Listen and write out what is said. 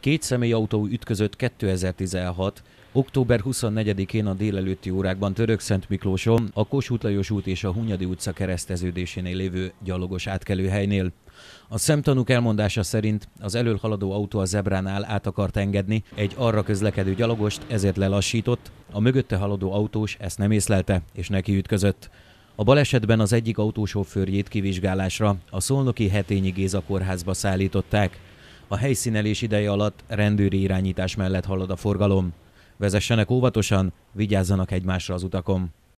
Két személyautó ütközött 2016. október 24-én a délelőtti órákban -Szent Miklóson, a Kossuth Lajos út és a Hunyadi utca kereszteződésénél lévő gyalogos átkelőhelynél. A szemtanúk elmondása szerint az elől haladó autó a zebránál át akart engedni egy arra közlekedő gyalogost, ezért lelassított, a mögötte haladó autós ezt nem észlelte, és neki ütközött. A balesetben az egyik autósofőrjét kivizsgálásra a Szolnoki Hetényi Géza kórházba szállították. A helyszínelés ideje alatt rendőri irányítás mellett halad a forgalom. Vezessenek óvatosan, vigyázzanak egymásra az utakon.